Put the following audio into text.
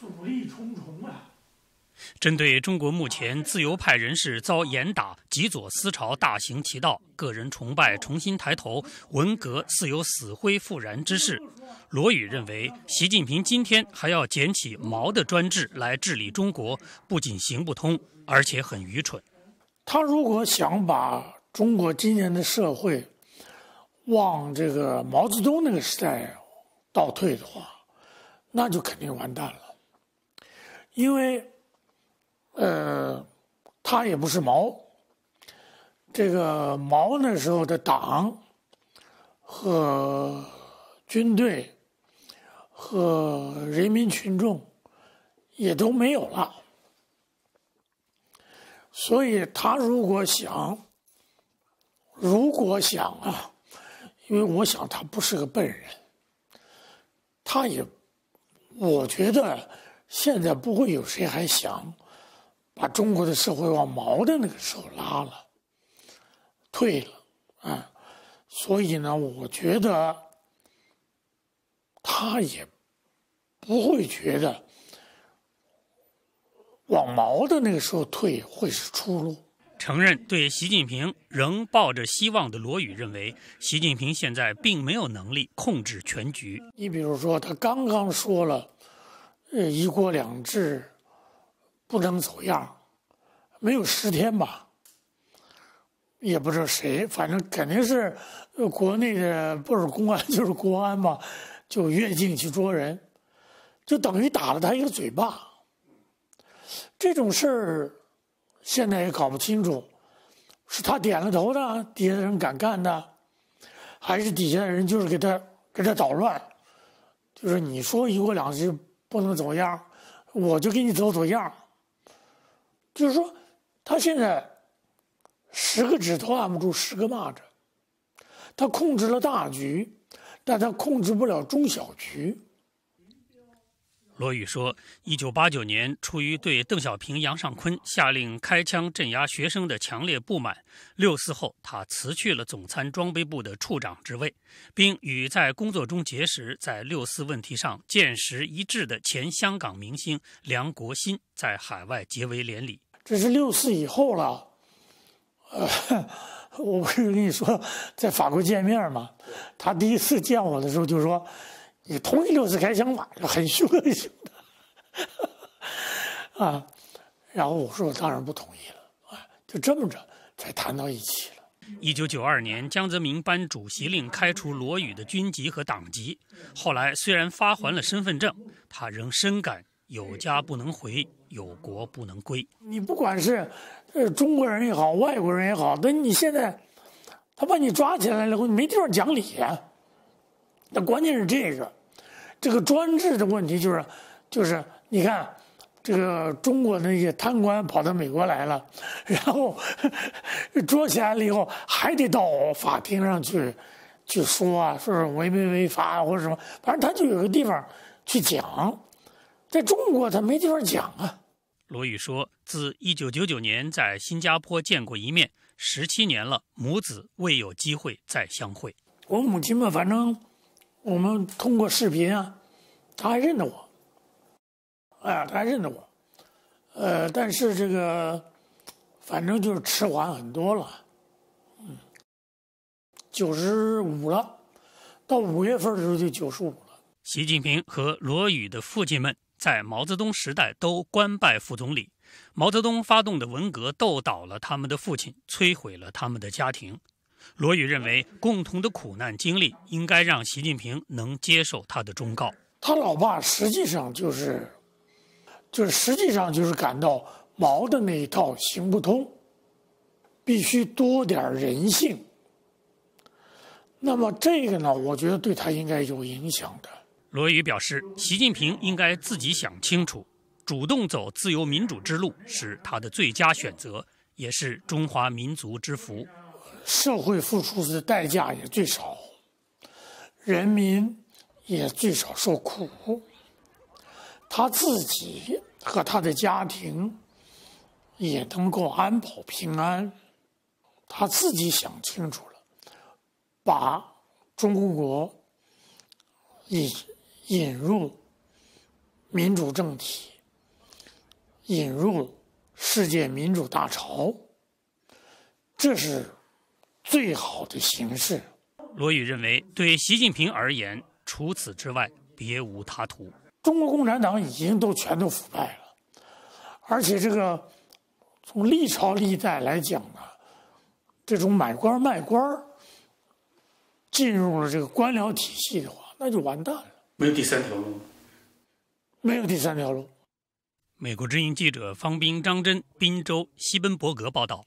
阻力重重啊！针对中国目前自由派人士遭严打、极左思潮大行其道、个人崇拜重新抬头、文革似有死灰复燃之势，罗宇认为，习近平今天还要捡起毛的专制来治理中国，不仅行不通，而且很愚蠢。他如果想把中国今天的社会往这个毛泽东那个时代倒退的话，那就肯定完蛋了。因为，呃，他也不是毛，这个毛那时候的党、和军队、和人民群众也都没有了，所以他如果想，如果想啊，因为我想他不是个笨人，他也，我觉得。现在不会有谁还想把中国的社会往毛的那个时候拉了、退了，啊，所以呢，我觉得他也不会觉得往毛的那个时候退会是出路。承认对习近平仍抱着希望的罗宇认为，习近平现在并没有能力控制全局。你比如说，他刚刚说了。呃，一国两制不能走样，没有十天吧，也不知道谁，反正肯定是国内的，不是公安 就是国安吧，就越境去捉人，就等于打了他一个嘴巴。这种事儿现在也搞不清楚，是他点了头的，底下的人敢干的，还是底下的人就是给他给他捣乱，就是你说一国两制。不能走样，我就给你走走样。就是说，他现在十个指头按不住十个蚂蚱，他控制了大局，但他控制不了中小局。罗宇说：“一九八九年，出于对邓小平、杨尚昆下令开枪镇压学生的强烈不满，六四后，他辞去了总参装备部的处长职位，并与在工作中结识、在六四问题上见识一致的前香港明星梁国新在海外结为连理。这是六四以后了，呃，我不是跟你说在法国见面吗？他第一次见我的时候就说。”你同意就是开枪吧，很凶很凶的 啊！然后我说我当然不同意了啊，就这么着才谈到一起了。一九九二年，江泽民颁主席令开除罗宇的军籍和党籍。后来虽然发还了身份证，他仍深感有家不能回，有国不能归。你不管是呃中国人也好，外国人也好，那你现在他把你抓起来了，你没地方讲理。啊。那关键是这个。这个专制的问题就是，就是你看，这个中国那些贪官跑到美国来了，然后捉起来了以后，还得到法庭上去去说，说是违没违法或者什么，反正他就有个地方去讲，在中国他没地方讲啊。罗宇说，自1999年在新加坡见过一面，17年了，母子未有机会再相会。我母亲嘛，反正。我们通过视频啊，他还认得我，哎，他还认得我，呃，但是这个，反正就是迟缓很多了，嗯，九十五了，到五月份的时候就九十五了。习近平和罗宇的父亲们在毛泽东时代都官拜副总理，毛泽东发动的文革斗倒了他们的父亲，摧毁了他们的家庭。罗宇认为，共同的苦难经历应该让习近平能接受他的忠告。他老爸实际上就是，就是实际上就是感到毛的那一套行不通，必须多点人性。那么这个呢，我觉得对他应该有影响的。罗宇表示，习近平应该自己想清楚，主动走自由民主之路是他的最佳选择，也是中华民族之福。社会付出的代价也最少，人民也最少受苦，他自己和他的家庭也能够安保平安，他自己想清楚了，把中国引引入民主政体，引入世界民主大潮，这是。最好的形式。罗宇认为，对习近平而言，除此之外别无他途。中国共产党已经都全都腐败了，而且这个从历朝历代来讲呢，这种买官卖官进入了这个官僚体系的话，那就完蛋了。没有第三条路没有第三条路。美国之音记者方斌、张真、滨州西奔伯格报道。